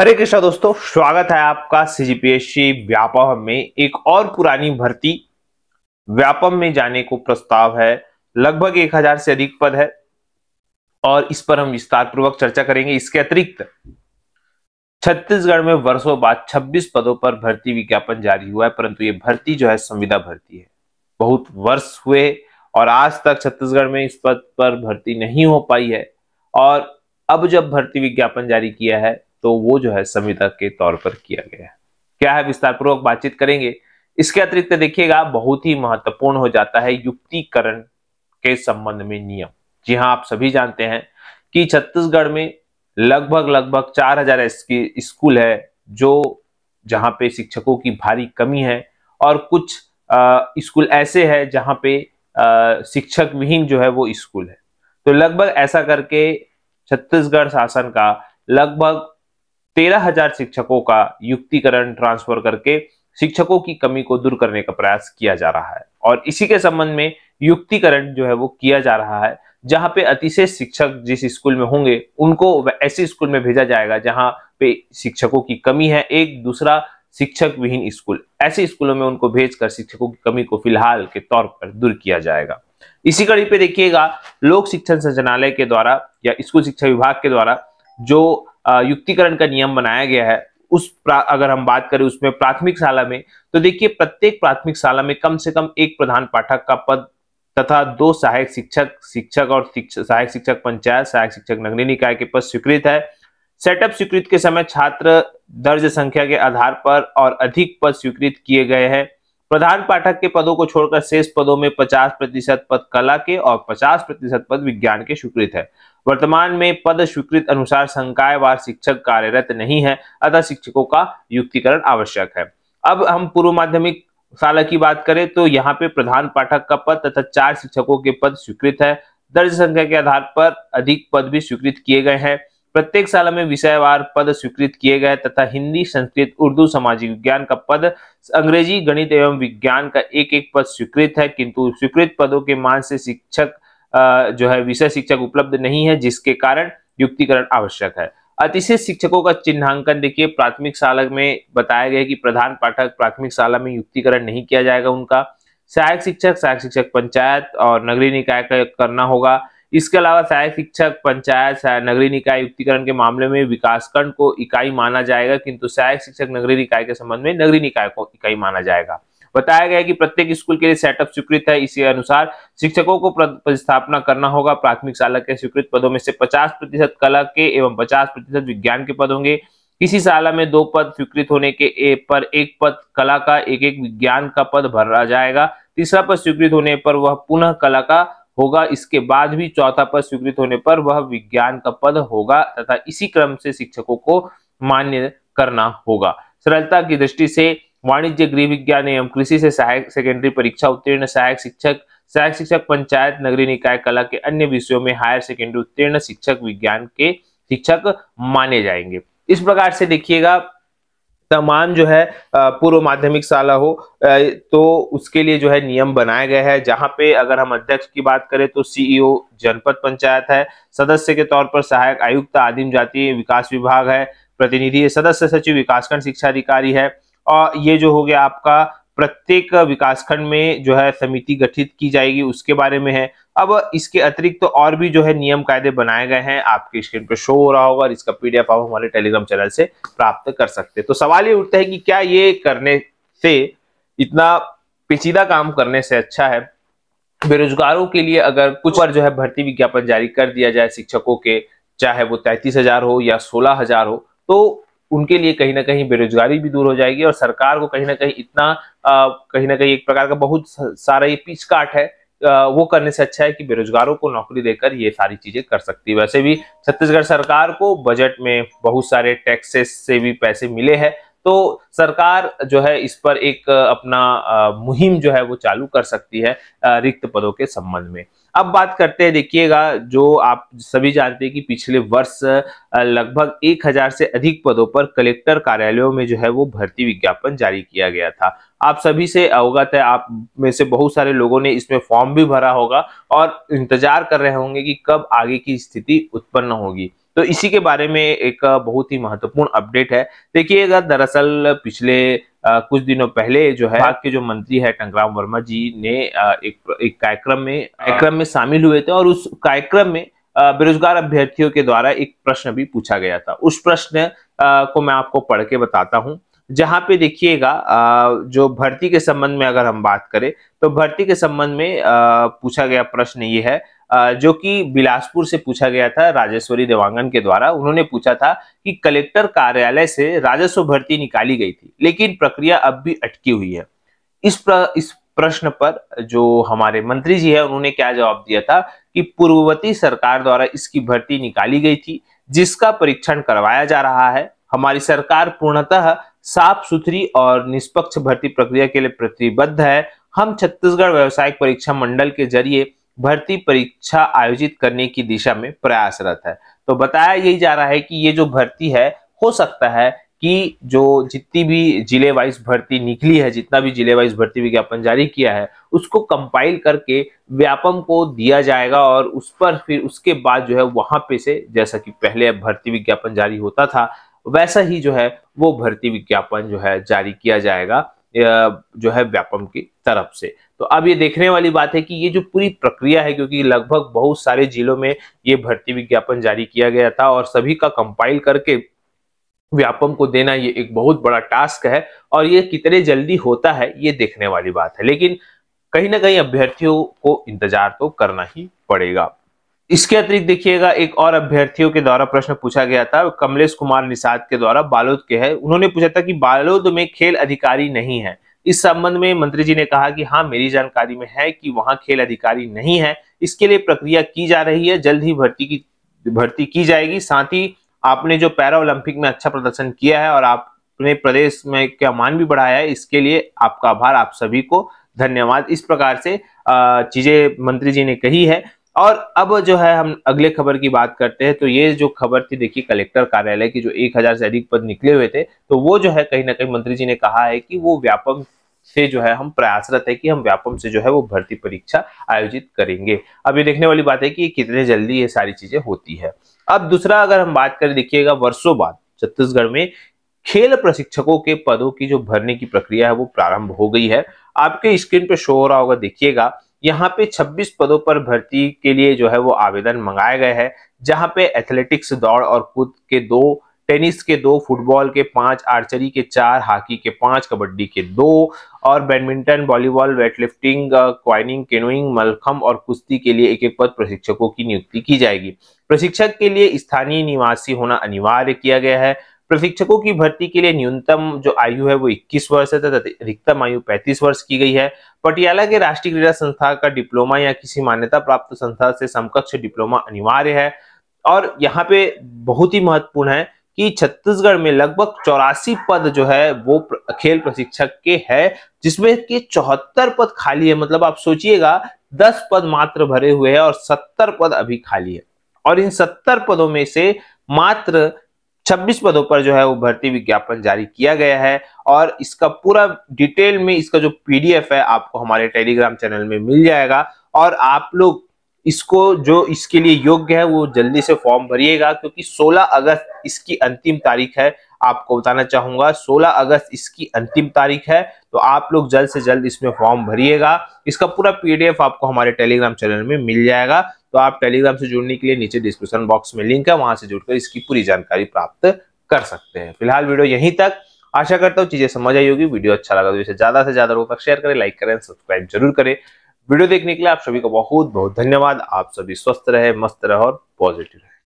हरे कृष्णा दोस्तों स्वागत है आपका सीजीपीएससी व्यापम में एक और पुरानी भर्ती व्यापम में जाने को प्रस्ताव है लगभग एक हजार से अधिक पद है और इस पर हम विस्तार पूर्वक चर्चा करेंगे इसके अतिरिक्त छत्तीसगढ़ में वर्षों बाद 26 पदों पर भर्ती विज्ञापन जारी हुआ है परंतु ये भर्ती जो है संविदा भर्ती है बहुत वर्ष हुए और आज तक छत्तीसगढ़ में इस पद पर भर्ती नहीं हो पाई है और अब जब भर्ती विज्ञापन जारी किया है तो वो जो है संविदा के तौर पर किया गया है क्या है विस्तार पूर्वक बातचीत करेंगे इसके अतिरिक्त देखिएगा बहुत ही महत्वपूर्ण हो जाता है युक्तिकरण के संबंध में नियम जी हाँ आप सभी जानते हैं कि छत्तीसगढ़ में लगभग लगभग चार हजार स्कूल है जो जहाँ पे शिक्षकों की भारी कमी है और कुछ स्कूल ऐसे है जहां पे शिक्षक विहीन जो है वो स्कूल है तो लगभग ऐसा करके छत्तीसगढ़ शासन का लगभग तेरह हजार शिक्षकों का युक्तिकरण ट्रांसफर करके शिक्षकों की कमी को दूर करने का प्रयास किया जा रहा है और इसी के संबंध में युक्तिकरण जो है वो किया जा रहा है जहां पे अतिशय शिक्षक जिस स्कूल में होंगे उनको ऐसे स्कूल में भेजा जाएगा जहां पे शिक्षकों की कमी है एक दूसरा शिक्षक विहीन स्कूल ऐसे स्कूलों में उनको भेजकर शिक्षकों की कमी को फिलहाल के तौर पर दूर किया जाएगा इसी कड़ी पे देखिएगा लोक शिक्षण संचालय के द्वारा या स्कूल शिक्षा विभाग के द्वारा जो युक्तिकरण का नियम बनाया गया है उस अगर हम बात करें उसमें प्राथमिक शाला में तो देखिए प्रत्येक प्राथमिक शाला में कम से कम एक प्रधान पाठक का पद तथा दो सहायक शिक्षक शिक्षक और सहायक शिक्षक पंचायत सहायक शिक्षक नगरीय निकाय के पद स्वीकृत है सेटअप स्वीकृत के समय छात्र दर्ज संख्या के आधार पर और अधिक पद स्वीकृत किए गए हैं प्रधान पाठक के पदों को छोड़कर शेष पदों में 50 प्रतिशत पद कला के और 50 प्रतिशत पद विज्ञान के स्वीकृत है वर्तमान में पद स्वीकृत अनुसार संकायवार शिक्षक कार्यरत नहीं है अतः शिक्षकों का युक्तिकरण आवश्यक है अब हम पूर्व माध्यमिक शाला की बात करें तो यहाँ पे प्रधान पाठक का पद तथा चार शिक्षकों के पद स्वीकृत है दर्ज संख्या के आधार पर अधिक पद भी स्वीकृत किए गए हैं प्रत्येक साल में विषयवार पद स्वीकृत किए गए तथा हिंदी संस्कृत उर्दू सामाजिक विज्ञान का पद अंग्रेजी गणित एवं विज्ञान का एक एक पद स्वीकृत है किंतु स्वीकृत पदों के मान से शिक्षक जो है विषय शिक्षक उपलब्ध नहीं है जिसके कारण युक्तिकरण आवश्यक है अतिशय शिक्षकों का चिन्हांकन देखिए प्राथमिक शाला में बताया गया कि प्रधान पाठक प्राथमिक शाला में युक्तिकरण नहीं किया जाएगा उनका सहायक शिक्षक सहायक शिक्षक पंचायत और नगरीय निकाय का करना होगा इसके अलावा सहायक शिक्षक पंचायत नगरीय निकाय युक्तिकरण के मामले में विकासखंड को इकाई माना जाएगा किंतु सहायक शिक्षक नगरीय निकाय के संबंध में नगरीय निकाय को इकाई माना जाएगा बताया गया कि प्रत्येक स्कूल के लिए सेटअप स्वीकृत है इसी अनुसार शिक्षकों को प्रतिस्थापना करना होगा प्राथमिक शाला के स्वीकृत पदों में से 50 प्रतिशत कला के एवं 50 प्रतिशत विज्ञान के पद होंगे किसी शाला में दो पद स्वीकृत होने के ए पर एक पद कला का एक एक विज्ञान का पद भरा जाएगा तीसरा पद स्वीकृत होने पर वह पुनः कला का होगा इसके बाद भी चौथा पद स्वीकृत होने पर वह विज्ञान का पद होगा तथा इसी क्रम से शिक्षकों को मान्य करना होगा सरलता की दृष्टि से वाणिज्य गृह विज्ञान एवं कृषि से सहायक सेकेंडरी परीक्षा उत्तीर्ण सहायक शिक्षक सहायक शिक्षक पंचायत नगरीय निकाय कला के अन्य विषयों में हायर सेकेंडरी उत्तीर्ण शिक्षक विज्ञान के शिक्षक माने जाएंगे इस प्रकार से देखिएगा तमाम जो है पूर्व माध्यमिक शाला हो तो उसके लिए जो है नियम बनाया गया है जहां पे अगर हम अध्यक्ष की बात करें तो सीईओ e जनपद पंचायत है सदस्य के तौर पर सहायक आयुक्त आदिम जाति विकास विभाग है प्रतिनिधि सदस्य सचिव विकासखंड शिक्षा अधिकारी है और ये जो हो गया आपका प्रत्येक विकासखंड में जो है समिति गठित की जाएगी उसके बारे में है अब इसके अतिरिक्त तो और भी जो है नियम कायदे बनाए गए हैं आपकी स्क्रीन पर शो हो रहा होगा और इसका पीडीएफ आप हमारे टेलीग्राम चैनल से प्राप्त कर सकते तो सवाल ये उठता है कि क्या ये करने से इतना पेचीदा काम करने से अच्छा है बेरोजगारों के लिए अगर कुछ बार जो है भर्ती विज्ञापन जारी कर दिया जाए शिक्षकों के चाहे वो तैतीस हजार हो या सोलह हजार हो तो उनके लिए कहीं ना कहीं बेरोजगारी भी दूर हो जाएगी और सरकार को कहीं ना कहीं इतना कहीं ना कहीं एक प्रकार का बहुत सारा ये पीछकाट है वो करने से अच्छा है कि बेरोजगारों को नौकरी देकर ये सारी चीजें कर सकती है वैसे भी छत्तीसगढ़ सरकार को बजट में बहुत सारे टैक्सेस से भी पैसे मिले हैं तो सरकार जो है इस पर एक अपना मुहिम जो है वो चालू कर सकती है रिक्त पदों के संबंध में अब बात करते हैं देखिएगा जो आप सभी जानते हैं कि पिछले वर्ष लगभग 1000 से अधिक पदों पर कलेक्टर कार्यालयों में जो है वो भर्ती विज्ञापन जारी किया गया था आप सभी से अवगत है आप में से बहुत सारे लोगों ने इसमें फॉर्म भी भरा होगा और इंतजार कर रहे होंगे कि कब आगे की स्थिति उत्पन्न होगी तो इसी के बारे में एक बहुत ही महत्वपूर्ण अपडेट है देखिएगा दरअसल पिछले आ, कुछ दिनों पहले जो है हाँ। के जो मंत्री है टंगराम वर्मा जी ने आ, एक एक कार्यक्रम में हाँ। कार्यक्रम में शामिल हुए थे और उस कार्यक्रम में बेरोजगार अभ्यर्थियों के द्वारा एक प्रश्न भी पूछा गया था उस प्रश्न को मैं आपको पढ़ के बताता हूँ जहाँ पे देखिएगा जो भर्ती के संबंध में अगर हम बात करें तो भर्ती के संबंध में पूछा गया प्रश्न ये है जो कि बिलासपुर से पूछा गया था राजेश्वरी देवांगन के द्वारा उन्होंने पूछा था कि कलेक्टर कार्यालय से राजस्व भर्ती निकाली गई थी लेकिन प्रक्रिया अब भी अटकी हुई है इस प्र, इस प्रश्न पर जो हमारे मंत्री जी है उन्होंने क्या जवाब दिया था कि पूर्ववर्ती सरकार द्वारा इसकी भर्ती निकाली गई थी जिसका परीक्षण करवाया जा रहा है हमारी सरकार पूर्णतः साफ सुथरी और निष्पक्ष भर्ती प्रक्रिया के लिए प्रतिबद्ध है हम छत्तीसगढ़ व्यावसायिक परीक्षा मंडल के जरिए भर्ती परीक्षा आयोजित करने की दिशा में प्रयासरत है तो बताया यही जा रहा है कि ये जो भर्ती है हो सकता है कि जो जितनी भी जिले वाइज भर्ती निकली है जितना भी जिले वाइज भर्ती विज्ञापन जारी किया है उसको कंपाइल करके व्यापम को दिया जाएगा और उस पर फिर उसके बाद जो है वहां पे से जैसा कि पहले भर्ती विज्ञापन जारी होता था वैसा ही जो है वो भर्ती विज्ञापन जो है जारी किया जाएगा जो है व्यापम की तरफ से तो अब ये देखने वाली बात है कि ये जो पूरी प्रक्रिया है क्योंकि लगभग बहुत सारे जिलों में ये भर्ती विज्ञापन जारी किया गया था और सभी का कंपाइल करके व्यापम को देना ये एक बहुत बड़ा टास्क है और ये कितने जल्दी होता है ये देखने वाली बात है लेकिन कहीं ना कहीं अभ्यर्थियों को इंतजार तो करना ही पड़ेगा इसके अतिरिक्त देखिएगा एक और अभ्यर्थियों के द्वारा प्रश्न पूछा गया था कमलेश कुमार निषाद के द्वारा बालोद के है उन्होंने पूछा था कि बालोद में खेल अधिकारी नहीं है इस संबंध में मंत्री जी ने कहा कि हाँ मेरी जानकारी में है कि वहां खेल अधिकारी नहीं है इसके लिए प्रक्रिया की जा रही है जल्द ही भर्ती की भर्ती की जाएगी साथ ही आपने जो पैरा ओलंपिक में अच्छा प्रदर्शन किया है और आपने प्रदेश में क्या मान भी बढ़ाया है इसके लिए आपका आभार आप सभी को धन्यवाद इस प्रकार से चीजें मंत्री जी ने कही है और अब जो है हम अगले खबर की बात करते हैं तो ये जो खबर थी देखिए कलेक्टर कार्यालय की जो एक हजार से अधिक पद निकले हुए थे तो वो जो है कहीं ना कहीं मंत्री जी ने कहा है कि वो व्यापक से जो है हम प्रयासरत है कि हम व्यापम से जो है वो भर्ती परीक्षा आयोजित करेंगे अब ये देखने वाली बात है कि कितने जल्दी ये सारी चीजें होती है अब दूसरा अगर हम बात करें देखिएगा वर्षों बाद छत्तीसगढ़ में खेल प्रशिक्षकों के पदों की जो भरने की प्रक्रिया है वो प्रारंभ हो गई है आपके स्क्रीन पे शो हो रहा होगा देखिएगा यहाँ पे 26 पदों पर भर्ती के लिए जो है वो आवेदन मंगाए गए हैं जहाँ पे एथलेटिक्स दौड़ और कूद के दो टेनिस के दो फुटबॉल के पांच आर्चरी के चार हॉकी के पांच कबड्डी के दो और बैडमिंटन वॉलीबॉल वेटलिफ्टिंग क्वाइनिंग केनोइंग मलखम और कुश्ती के लिए एक एक पद प्रशिक्षकों की नियुक्ति की जाएगी प्रशिक्षक के लिए स्थानीय निवासी होना अनिवार्य किया गया है प्रशिक्षकों की भर्ती के लिए न्यूनतम जो आयु है वो 21 वर्ष है तथा अधिकतम आयु 35 वर्ष की गई है पटियाला के राष्ट्रीय क्रीड़ा संस्था का डिप्लोमा या किसी मान्यता प्राप्त संस्था से समकक्ष डिप्लोमा अनिवार्य है और यहाँ पे बहुत ही महत्वपूर्ण है कि छत्तीसगढ़ में लगभग चौरासी पद जो है वो खेल प्रशिक्षक के है जिसमें कि चौहत्तर पद खाली है मतलब आप सोचिएगा दस पद मात्र भरे हुए हैं और सत्तर पद अभी खाली है और इन सत्तर पदों में से मात्र 26 पदों पर जो है वो भर्ती विज्ञापन जारी किया गया है और इसका पूरा डिटेल में इसका जो पीडीएफ है आपको हमारे टेलीग्राम चैनल में मिल जाएगा और आप लोग इसको जो इसके लिए योग्य है वो जल्दी से फॉर्म भरिएगा क्योंकि 16 अगस्त इसकी अंतिम तारीख है आपको बताना चाहूंगा 16 अगस्त इसकी अंतिम तारीख है तो आप लोग जल्द से जल्द इसमें फॉर्म भरिएगा इसका पूरा पीडीएफ आपको हमारे टेलीग्राम चैनल में मिल जाएगा तो आप टेलीग्राम से जुड़ने के लिए नीचे डिस्क्रिप्शन बॉक्स में लिंक है वहां से जुड़कर इसकी पूरी जानकारी प्राप्त कर सकते हैं फिलहाल वीडियो यहीं तक आशा करता हूँ चीजें समझ आई होगी वीडियो अच्छा लगा तो इसे ज्यादा से ज्यादा लोगों तक शेयर करें लाइक करें सब्सक्राइब जरूर करें वीडियो देखने के लिए आप सभी का बहुत बहुत धन्यवाद आप सभी स्वस्थ रहे मस्त रहे और पॉजिटिव रहे